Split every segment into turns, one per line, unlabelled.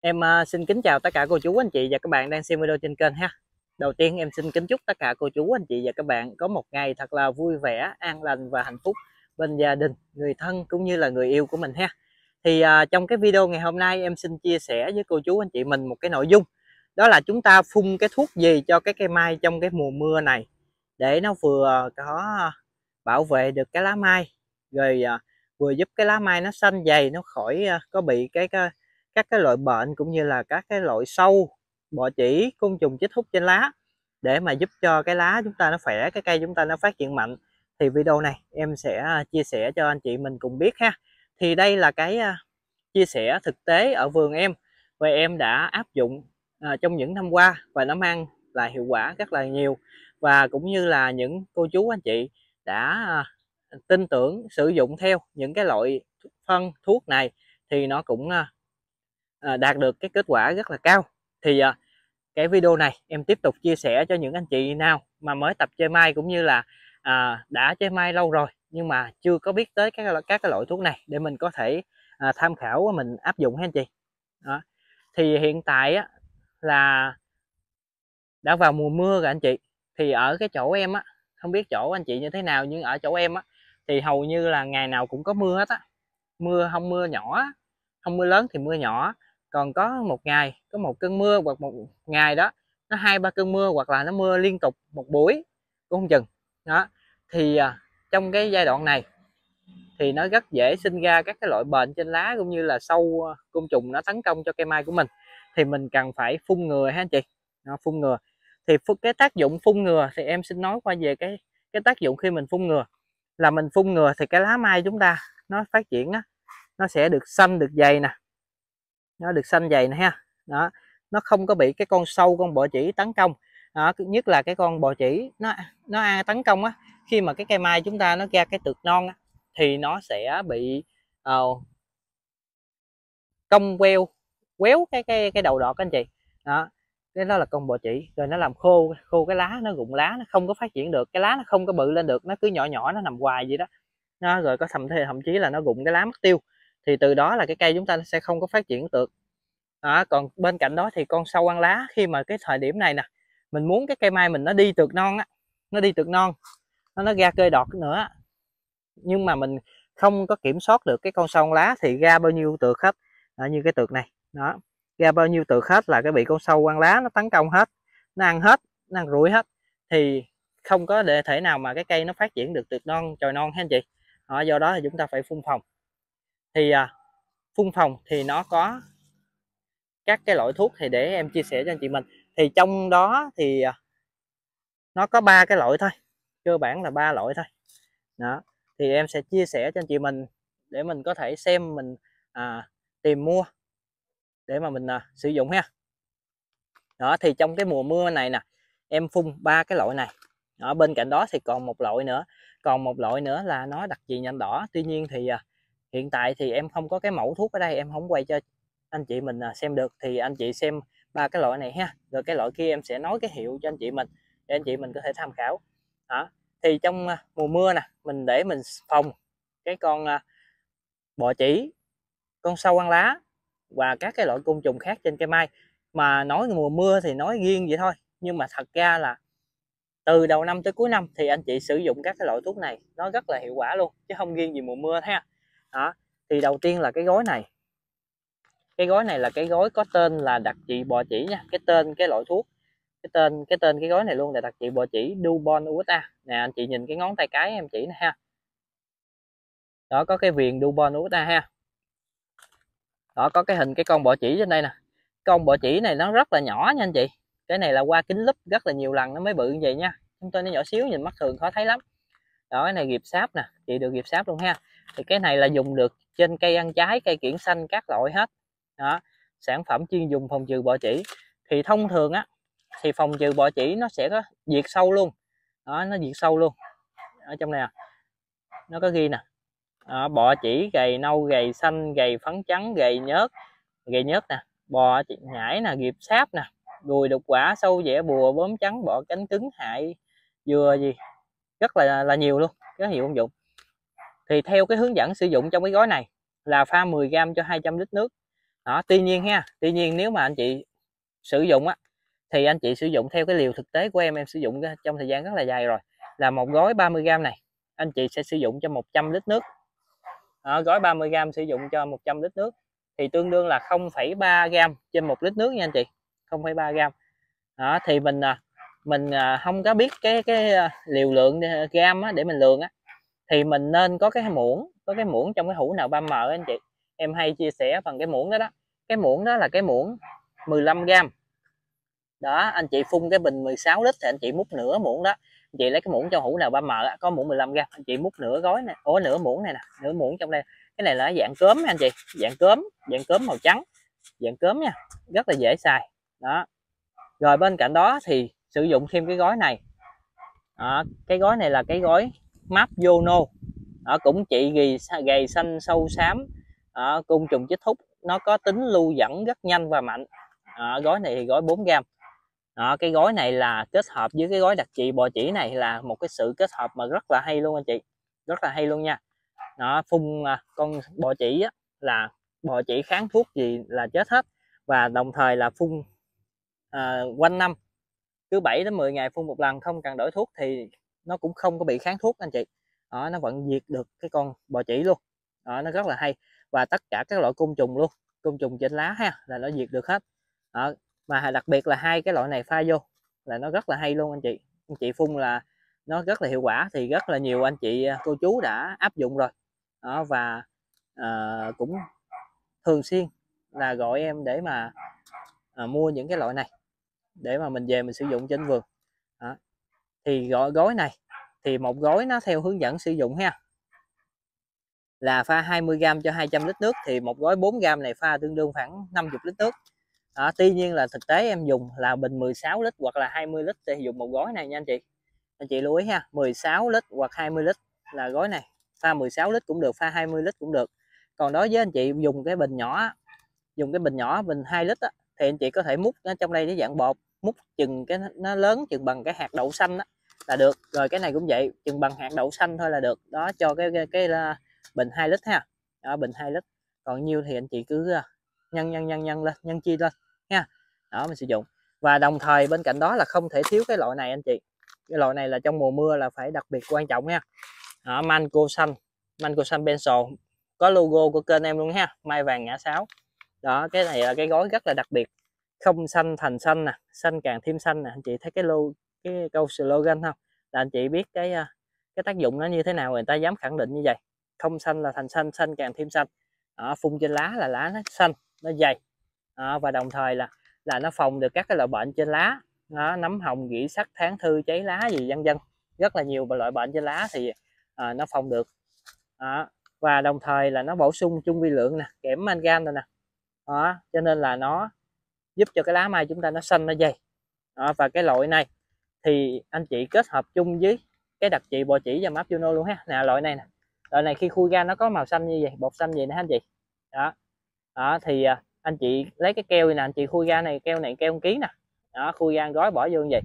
Em à, xin kính chào tất cả cô chú anh chị và các bạn đang xem video trên kênh ha. Đầu tiên em xin kính chúc tất cả cô chú anh chị và các bạn có một ngày thật là vui vẻ, an lành và hạnh phúc bên gia đình, người thân cũng như là người yêu của mình ha. Thì à, trong cái video ngày hôm nay em xin chia sẻ với cô chú anh chị mình một cái nội dung đó là chúng ta phun cái thuốc gì cho cái cây mai trong cái mùa mưa này để nó vừa có bảo vệ được cái lá mai rồi à, vừa giúp cái lá mai nó xanh dày nó khỏi à, có bị cái, cái các cái loại bệnh cũng như là các cái loại sâu bọ chỉ côn trùng chích thúc trên lá để mà giúp cho cái lá chúng ta nó khỏe cái cây chúng ta nó phát triển mạnh thì video này em sẽ à, chia sẻ cho anh chị mình cùng biết ha thì đây là cái à, chia sẻ thực tế ở vườn em và em đã áp dụng à, trong những năm qua và nó mang lại hiệu quả rất là nhiều và cũng như là những cô chú anh chị đã tin tưởng sử dụng theo những cái loại phân thuốc này thì nó cũng À, đạt được cái kết quả rất là cao thì à, cái video này em tiếp tục chia sẻ cho những anh chị nào mà mới tập chơi mai cũng như là à, đã chơi mai lâu rồi nhưng mà chưa có biết tới các các cái loại thuốc này để mình có thể à, tham khảo mình áp dụng ha anh chị đó. thì hiện tại á, là đã vào mùa mưa rồi anh chị thì ở cái chỗ em á không biết chỗ anh chị như thế nào nhưng ở chỗ em á thì hầu như là ngày nào cũng có mưa hết á mưa không mưa nhỏ không mưa lớn thì mưa nhỏ còn có một ngày có một cơn mưa hoặc một ngày đó nó hai ba cơn mưa hoặc là nó mưa liên tục một buổi cũng không chừng đó thì à, trong cái giai đoạn này thì nó rất dễ sinh ra các cái loại bệnh trên lá cũng như là sâu à, côn trùng nó tấn công cho cây mai của mình thì mình cần phải phun ngừa ha anh chị đó, phun ngừa thì cái tác dụng phun ngừa thì em xin nói qua về cái cái tác dụng khi mình phun ngừa là mình phun ngừa thì cái lá mai chúng ta nó phát triển á nó sẽ được xanh được dày nè nó được xanh dày này ha đó nó không có bị cái con sâu con bọ chỉ tấn công đó, nhất là cái con bọ chỉ nó nó ăn tấn công á khi mà cái cây mai chúng ta nó ra cái tược non á, thì nó sẽ bị uh, cong queo quéo cái cái cái đầu đọt anh chị đó cái đó là con bọ chỉ rồi nó làm khô khô cái lá nó rụng lá nó không có phát triển được cái lá nó không có bự lên được nó cứ nhỏ nhỏ nó nằm hoài vậy đó nó rồi có thậm thậm chí là nó rụng cái lá mất tiêu thì từ đó là cái cây chúng ta sẽ không có phát triển được đó, còn bên cạnh đó thì con sâu ăn lá khi mà cái thời điểm này nè mình muốn cái cây mai mình nó đi tược non á nó đi tược non nó nó ra cây đọt nữa nhưng mà mình không có kiểm soát được cái con sâu ăn lá thì ra bao nhiêu tược hết à, như cái tược này đó ra bao nhiêu tược hết là cái bị con sâu ăn lá nó tấn công hết nó ăn hết nó ăn rủi hết thì không có để thể nào mà cái cây nó phát triển được tược non trồi non hết anh chị đó, do đó thì chúng ta phải phun phòng thì à, phun phòng thì nó có các cái loại thuốc thì để em chia sẻ cho anh chị mình thì trong đó thì à, nó có ba cái loại thôi cơ bản là ba loại thôi đó thì em sẽ chia sẻ cho anh chị mình để mình có thể xem mình à, tìm mua để mà mình à, sử dụng ha đó thì trong cái mùa mưa này nè em phun ba cái loại này ở bên cạnh đó thì còn một loại nữa còn một loại nữa là nó đặc dị nhanh đỏ tuy nhiên thì à, hiện tại thì em không có cái mẫu thuốc ở đây em không quay cho anh chị mình à, xem được thì anh chị xem ba cái loại này ha rồi cái loại kia em sẽ nói cái hiệu cho anh chị mình để anh chị mình có thể tham khảo đó thì trong à, mùa mưa nè mình để mình phòng cái con à, bọ chỉ con sâu ăn lá và các cái loại côn trùng khác trên cây mai mà nói mùa mưa thì nói riêng vậy thôi nhưng mà thật ra là từ đầu năm tới cuối năm thì anh chị sử dụng các cái loại thuốc này nó rất là hiệu quả luôn chứ không riêng gì mùa mưa ha đó thì đầu tiên là cái gói này cái gói này là cái gói có tên là đặc trị bò chỉ nha cái tên cái loại thuốc cái tên cái tên cái gói này luôn là đặc trị bò chỉ Dubon USA nè anh chị nhìn cái ngón tay cái em chỉ nè ha đó có cái viền Dubon USA ha đó có cái hình cái con bò chỉ trên đây nè con bò chỉ này nó rất là nhỏ nha anh chị cái này là qua kính lúp rất là nhiều lần nó mới bự như vậy nha chúng tôi nó nhỏ xíu nhìn mắt thường khó thấy lắm đó cái này nghiệp sáp nè chị được nghiệp sáp luôn ha thì cái này là dùng được trên cây ăn trái cây kiển xanh các loại hết đó sản phẩm chuyên dùng phòng trừ bọ chỉ thì thông thường á thì phòng trừ bọ chỉ nó sẽ có diệt sâu luôn đó nó diệt sâu luôn ở trong này à. nó có ghi nè đó, bọ chỉ gầy nâu gầy xanh gầy phấn trắng gầy nhớt gầy nhớt nè bò nhảy nè nghiệp sáp nè đùi đục quả sâu dẻ bùa bướm trắng bọ cánh cứng hại dừa gì rất là là nhiều luôn cái hiệu công dụng thì theo cái hướng dẫn sử dụng trong cái gói này là pha 10g cho 200 lít nước đó tuy nhiên ha tuy nhiên nếu mà anh chị sử dụng á thì anh chị sử dụng theo cái liều thực tế của em em sử dụng trong thời gian rất là dài rồi là một gói 30g này anh chị sẽ sử dụng cho 100 lít nước đó, gói 30g sử dụng cho 100 lít nước thì tương đương là 0,3g trên một lít nước nha anh chị 0,3g đó thì mình à, mình à, không có biết cái cái à, liều lượng gam á, để mình lượng á thì mình nên có cái muỗng có cái muỗng trong cái hũ nào ba mờ anh chị em hay chia sẻ phần cái muỗng đó đó cái muỗng đó là cái muỗng 15 gram đó anh chị phun cái bình 16 lít thì anh chị múc nửa muỗng đó anh chị lấy cái muỗng trong hũ nào ba mờ có muỗng 15 gram anh chị múc nửa gói này, ủa nửa muỗng này nè nửa muỗng trong đây cái này là dạng cớm anh chị dạng cớm dạng cớm màu trắng dạng cớm nha rất là dễ xài đó rồi bên cạnh đó thì sử dụng thêm cái gói này à, cái gói này là cái gói map Yono nó cũng trị ghi gầy xanh sâu xám à, côn trùng chích thúc nó có tính lưu dẫn rất nhanh và mạnh à, gói này thì gói 4 gram à, cái gói này là kết hợp với cái gói đặc trị bò chỉ này là một cái sự kết hợp mà rất là hay luôn anh chị rất là hay luôn nha nó phun à, con bò chỉ á, là bò chỉ kháng thuốc gì là chết hết và đồng thời là phun à, quanh năm cứ 7 đến 10 ngày phun một lần không cần đổi thuốc thì nó cũng không có bị kháng thuốc anh chị đó, nó vẫn diệt được cái con bò chỉ luôn đó, nó rất là hay và tất cả các loại côn trùng luôn côn trùng trên lá ha là nó diệt được hết đó, mà đặc biệt là hai cái loại này pha vô là nó rất là hay luôn anh chị anh chị phun là nó rất là hiệu quả thì rất là nhiều anh chị à, cô chú đã áp dụng rồi đó, và uh, cũng thường xuyên là gọi em để mà uh, mua những cái loại này để mà mình về mình sử dụng trên vườn thì gọi gói này thì một gói nó theo hướng dẫn sử dụng ha là pha 20g cho 200 lít nước thì một gói 4g này pha tương đương khoảng 50 lít nước đó, tuy nhiên là thực tế em dùng là bình 16 lít hoặc là 20 lít thì dùng một gói này nha anh chị anh chị lưu ý ha 16 lít hoặc 20 lít là gói này pha 16 lít cũng được pha 20 lít cũng được còn đối với anh chị dùng cái bình nhỏ dùng cái bình nhỏ bình 2 lít á, thì anh chị có thể múc nó trong đây để dạng bột múc chừng cái nó lớn chừng bằng cái hạt đậu xanh đó là được rồi cái này cũng vậy chừng bằng hạt đậu xanh thôi là được đó cho cái cái, cái à, bình 2 lít ha đó, bình 2 lít còn nhiêu thì anh chị cứ à, nhân nhân nhân nhân lên nhân chia lên nha đó mình sử dụng và đồng thời bên cạnh đó là không thể thiếu cái loại này anh chị cái loại này là trong mùa mưa là phải đặc biệt quan trọng nha đó, mango xanh manco xanh pencil có logo của kênh em luôn ha mai vàng ngã sáo đó cái này là cái gói rất là đặc biệt không xanh thành xanh nè xanh càng thêm xanh nè anh chị thấy cái logo cái câu slogan không là anh chị biết cái à, cái tác dụng nó như thế nào người ta dám khẳng định như vậy không xanh là thành xanh xanh càng thêm xanh ở phun trên lá là lá nó xanh nó dày à, và đồng thời là là nó phòng được các cái loại bệnh trên lá à, nấm hồng gỉ sắt tháng thư cháy lá gì vân vân rất là nhiều loại bệnh trên lá thì à, nó phòng được à, và đồng thời là nó bổ sung chung vi lượng nè kẽm mangan rồi nè đó cho nên là nó giúp cho cái lá mai chúng ta nó xanh nó dày đó, và cái loại này thì anh chị kết hợp chung với cái đặc trị bò chỉ và map Juno luôn ha nè loại này nè loại này khi khui ra nó có màu xanh như vậy bột xanh vậy nè anh chị đó đó thì à, anh chị lấy cái keo này nè anh chị khui ra này keo này keo một ký nè đó khui ra gói bỏ vô như vậy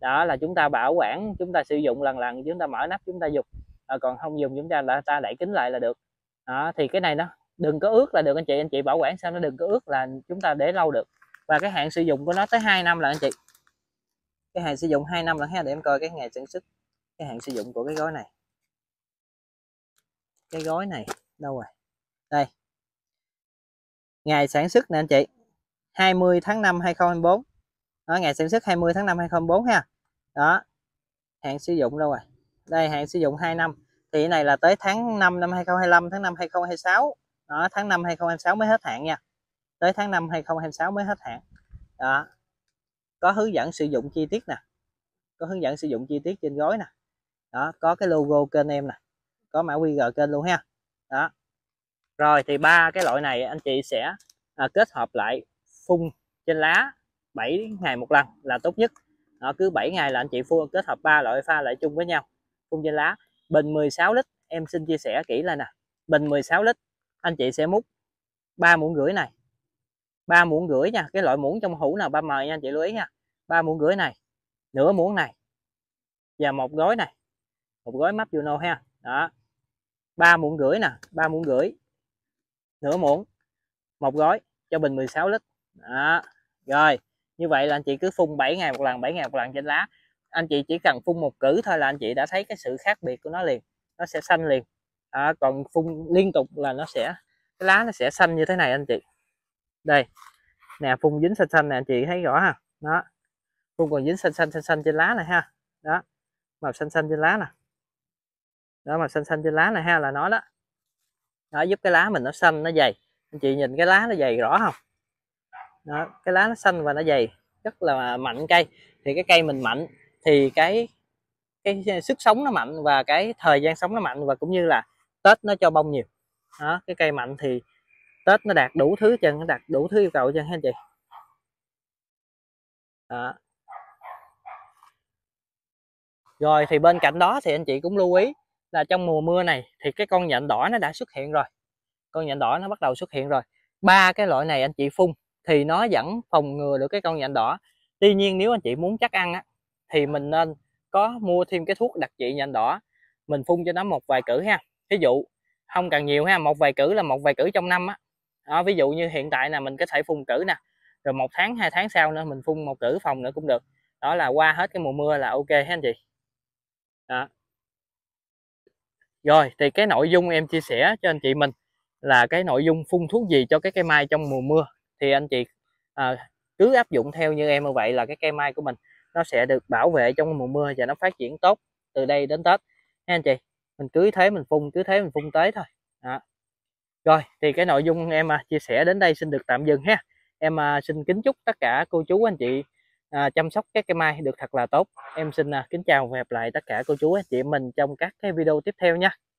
đó là chúng ta bảo quản chúng ta sử dụng lần lần chúng ta mở nắp chúng ta dùng à, còn không dùng chúng ta là ta đậy kính lại là được đó thì cái này nó đừng có ướt là được anh chị anh chị bảo quản sao nó đừng có ướt là chúng ta để lâu được và cái hạn sử dụng của nó tới 2 năm là anh chị cái hạn sử dụng 2 năm là ha để em coi cái ngày sản xuất cái hạn sử dụng của cái gói này cái gói này đâu rồi đây ngày sản xuất nè anh chị 20 tháng 5 2024 đó, ngày sản xuất 20 tháng 5 2024 ha đó hạn sử dụng đâu rồi đây hạn sử dụng 2 năm thì cái này là tới tháng 5 năm 2025 tháng 5 2026 đó tháng 5 2026 mới hết hạn nha tới tháng 5 2026 mới hết hạn đó có hướng dẫn sử dụng chi tiết nè có hướng dẫn sử dụng chi tiết trên gói nè đó có cái logo kênh em nè có mã qr kênh luôn ha đó rồi thì ba cái loại này anh chị sẽ à, kết hợp lại phun trên lá 7 ngày một lần là tốt nhất đó, cứ 7 ngày là anh chị phun kết hợp ba loại pha lại chung với nhau phun trên lá bình 16 lít em xin chia sẻ kỹ lên nè bình 16 lít anh chị sẽ múc ba muỗng rưỡi này ba muỗng rưỡi nha cái loại muỗng trong hũ nào ba mời nha chị lưu ý nha ba muỗng rưỡi này nửa muỗng này và một gói này một gói mắp Juno ha đó ba muỗng rưỡi nè ba muỗng rưỡi nửa muỗng một gói cho bình 16 lít đó rồi như vậy là anh chị cứ phun 7 ngày một lần 7 ngày một lần trên lá anh chị chỉ cần phun một cử thôi là anh chị đã thấy cái sự khác biệt của nó liền nó sẽ xanh liền à, còn phun liên tục là nó sẽ cái lá nó sẽ xanh như thế này anh chị đây nè phun dính xanh xanh nè chị thấy rõ ha đó phun còn dính xanh xanh xanh xanh trên lá này ha đó màu xanh xanh trên lá nè đó màu xanh xanh trên lá này ha là nó đó nó giúp cái lá mình nó xanh nó dày anh chị nhìn cái lá nó dày rõ không đó, cái lá nó xanh và nó dày rất là mạnh cây thì cái cây mình mạnh thì cái cái sức sống nó mạnh và cái thời gian sống nó mạnh và cũng như là tết nó cho bông nhiều đó, cái cây mạnh thì tết nó đạt đủ thứ chân nó đạt đủ thứ yêu cầu chân anh chị đó. rồi thì bên cạnh đó thì anh chị cũng lưu ý là trong mùa mưa này thì cái con nhện đỏ nó đã xuất hiện rồi con nhện đỏ nó bắt đầu xuất hiện rồi ba cái loại này anh chị phun thì nó vẫn phòng ngừa được cái con nhện đỏ tuy nhiên nếu anh chị muốn chắc ăn á thì mình nên có mua thêm cái thuốc đặc trị nhện đỏ mình phun cho nó một vài cử ha ví dụ không cần nhiều ha một vài cử là một vài cử trong năm á đó ví dụ như hiện tại là mình có thể phun cử nè rồi một tháng hai tháng sau nữa mình phun một cử phòng nữa cũng được đó là qua hết cái mùa mưa là ok hết anh chị đó rồi thì cái nội dung em chia sẻ cho anh chị mình là cái nội dung phun thuốc gì cho cái cây mai trong mùa mưa thì anh chị à, cứ áp dụng theo như em như vậy là cái cây mai của mình nó sẽ được bảo vệ trong mùa mưa và nó phát triển tốt từ đây đến tết nha anh chị mình cứ thế mình phun cứ thế mình phun tới thôi đó rồi thì cái nội dung em à, chia sẻ đến đây xin được tạm dừng ha em à, xin kính chúc tất cả cô chú anh chị à, chăm sóc các cây mai được thật là tốt em xin kính chào và hẹn lại tất cả cô chú anh chị mình trong các cái video tiếp theo nha